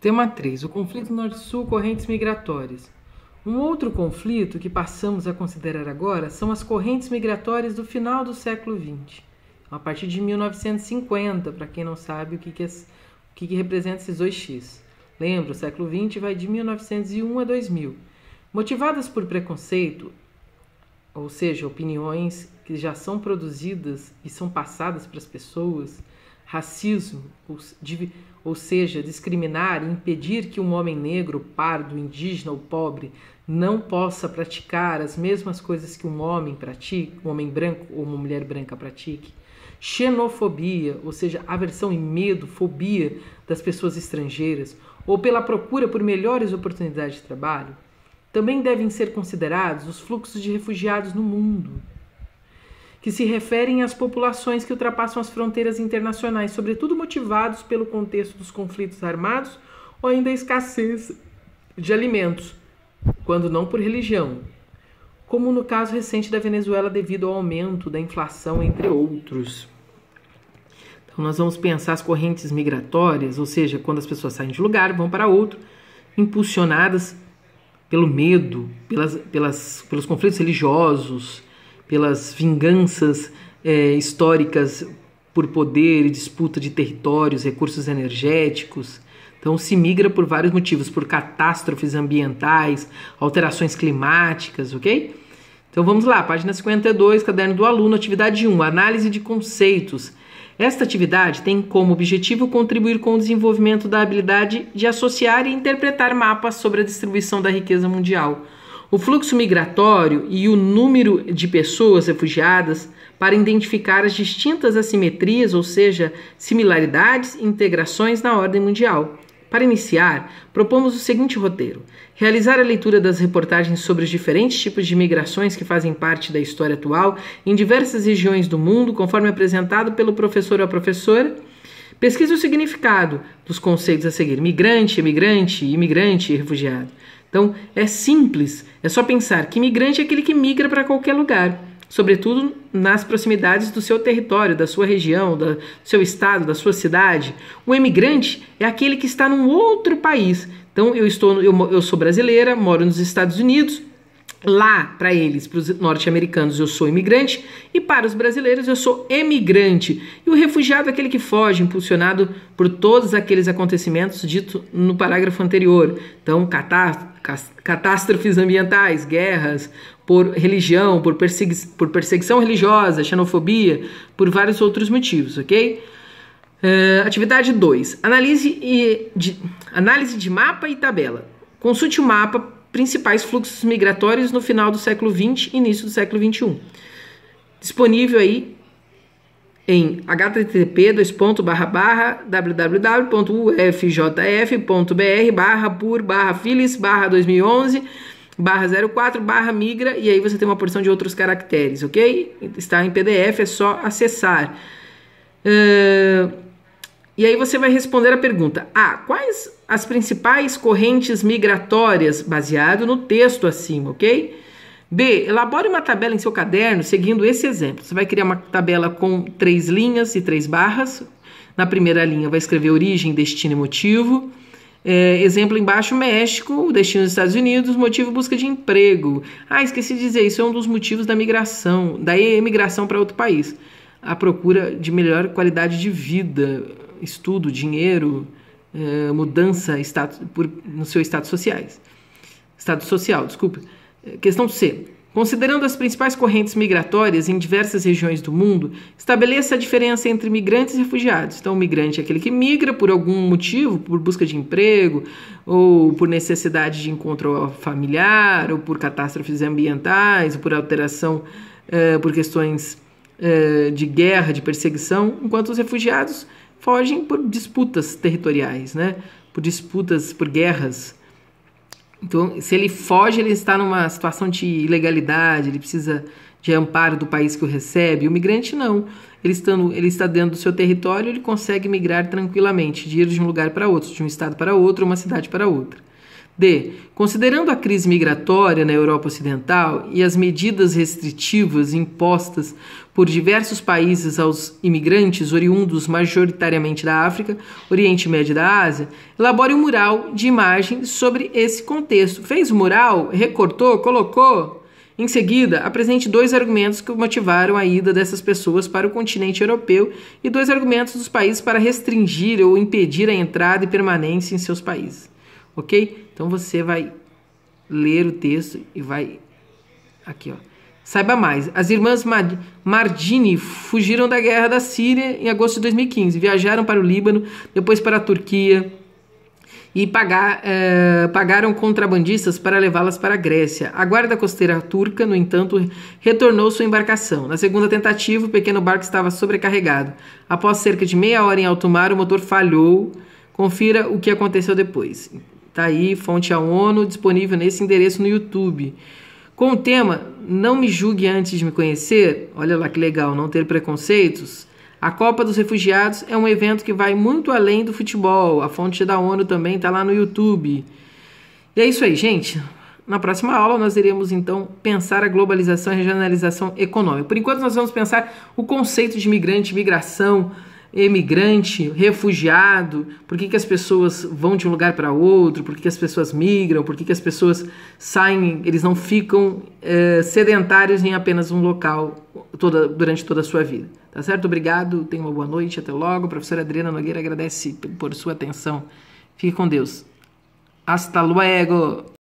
Tema 3. O conflito norte-sul, correntes migratórias. Um outro conflito que passamos a considerar agora são as correntes migratórias do final do século XX. A partir de 1950, para quem não sabe o que, que, é, o que, que representa esses dois X. Lembra, o século XX vai de 1901 a 2000. Motivadas por preconceito, ou seja, opiniões que já são produzidas e são passadas para as pessoas, racismo, ou, seja, discriminar e impedir que um homem negro, pardo, indígena ou pobre não possa praticar as mesmas coisas que um homem pratica, um homem branco ou uma mulher branca pratique. Xenofobia, ou seja, aversão e medo, fobia das pessoas estrangeiras, ou pela procura por melhores oportunidades de trabalho, também devem ser considerados os fluxos de refugiados no mundo que se referem às populações que ultrapassam as fronteiras internacionais, sobretudo motivados pelo contexto dos conflitos armados ou ainda a escassez de alimentos, quando não por religião, como no caso recente da Venezuela devido ao aumento da inflação, entre outros. Então, nós vamos pensar as correntes migratórias, ou seja, quando as pessoas saem de um lugar, vão para outro, impulsionadas pelo medo, pelas, pelas, pelos conflitos religiosos, pelas vinganças é, históricas por poder e disputa de territórios, recursos energéticos. Então se migra por vários motivos, por catástrofes ambientais, alterações climáticas, ok? Então vamos lá, página 52, caderno do aluno, atividade 1, análise de conceitos. Esta atividade tem como objetivo contribuir com o desenvolvimento da habilidade de associar e interpretar mapas sobre a distribuição da riqueza mundial o fluxo migratório e o número de pessoas refugiadas para identificar as distintas assimetrias, ou seja, similaridades e integrações na ordem mundial. Para iniciar, propomos o seguinte roteiro: realizar a leitura das reportagens sobre os diferentes tipos de migrações que fazem parte da história atual em diversas regiões do mundo, conforme apresentado pelo professor ou professora. Pesquise o significado dos conceitos a seguir: migrante, emigrante, imigrante e refugiado. Então é simples, é só pensar que imigrante é aquele que migra para qualquer lugar, sobretudo nas proximidades do seu território, da sua região, do seu estado, da sua cidade. O imigrante é aquele que está num outro país. Então eu estou, eu, eu sou brasileira, moro nos Estados Unidos, Lá, para eles, para os norte-americanos, eu sou imigrante, e para os brasileiros, eu sou emigrante. E o refugiado é aquele que foge, impulsionado por todos aqueles acontecimentos dito no parágrafo anterior. Então, catástrofes catástrofes ambientais, guerras, por religião, por, persegui por perseguição religiosa, xenofobia, por vários outros motivos, ok? Uh, atividade 2. Análise, e, análise de mapa e tabela. Consulte o mapa principais fluxos migratórios no final do século XX e início do século XXI. Disponível aí em http://www.ufjf.br/pur/filis/2011/04/migra e aí você tem uma porção de outros caracteres, ok? Está em PDF, é só acessar. Uh... E aí você vai responder a pergunta: A. Ah, quais as principais correntes migratórias? Baseado no texto acima, ok? B. Elabore uma tabela em seu caderno seguindo esse exemplo. Você vai criar uma tabela com três linhas e três barras. Na primeira linha, vai escrever origem, destino e motivo. É, exemplo embaixo, México, destino dos Estados Unidos, motivo busca de emprego. Ah, esqueci de dizer, isso é um dos motivos da migração, da emigração para outro país. A procura de melhor qualidade de vida, estudo, dinheiro, é, mudança status, por, no seu status sociais. Estado social, desculpa. Questão C. Considerando as principais correntes migratórias em diversas regiões do mundo, estabeleça a diferença entre migrantes e refugiados. Então, o migrante é aquele que migra por algum motivo, por busca de emprego, ou por necessidade de encontro familiar, ou por catástrofes ambientais, ou por alteração eh, por questões eh, de guerra, de perseguição, enquanto os refugiados fogem por disputas territoriais, né? por disputas, por guerras então, se ele foge, ele está numa situação de ilegalidade, ele precisa de amparo do país que o recebe. O migrante não. Ele, estando, ele está dentro do seu território, ele consegue migrar tranquilamente, de ir de um lugar para outro, de um estado para outro, uma cidade para outra. D. Considerando a crise migratória na Europa Ocidental e as medidas restritivas impostas por diversos países aos imigrantes oriundos majoritariamente da África, Oriente Médio e da Ásia, elabore um mural de imagem sobre esse contexto. Fez o mural, recortou, colocou. Em seguida, apresente dois argumentos que motivaram a ida dessas pessoas para o continente europeu e dois argumentos dos países para restringir ou impedir a entrada e permanência em seus países ok? Então você vai ler o texto e vai. Aqui, ó. Saiba mais. As irmãs Mardini fugiram da guerra da Síria em agosto de 2015. Viajaram para o Líbano, depois para a Turquia e pagar, eh, pagaram contrabandistas para levá-las para a Grécia. A guarda costeira turca, no entanto, retornou sua embarcação. Na segunda tentativa, o pequeno barco estava sobrecarregado. Após cerca de meia hora em alto mar, o motor falhou. Confira o que aconteceu depois. Tá aí, fonte a ONU, disponível nesse endereço no YouTube. Com o tema Não me julgue antes de me conhecer, olha lá que legal, não ter preconceitos. A Copa dos Refugiados é um evento que vai muito além do futebol. A fonte da ONU também está lá no YouTube. E é isso aí, gente. Na próxima aula nós iremos então pensar a globalização e regionalização econômica. Por enquanto nós vamos pensar o conceito de migrante, migração, emigrante, refugiado, por que, que as pessoas vão de um lugar para outro, por que, que as pessoas migram, por que, que as pessoas saem, eles não ficam é, sedentários em apenas um local toda, durante toda a sua vida. Tá certo? Obrigado, tenha uma boa noite, até logo. Professora Adriana Nogueira agradece por sua atenção. Fique com Deus. Hasta luego!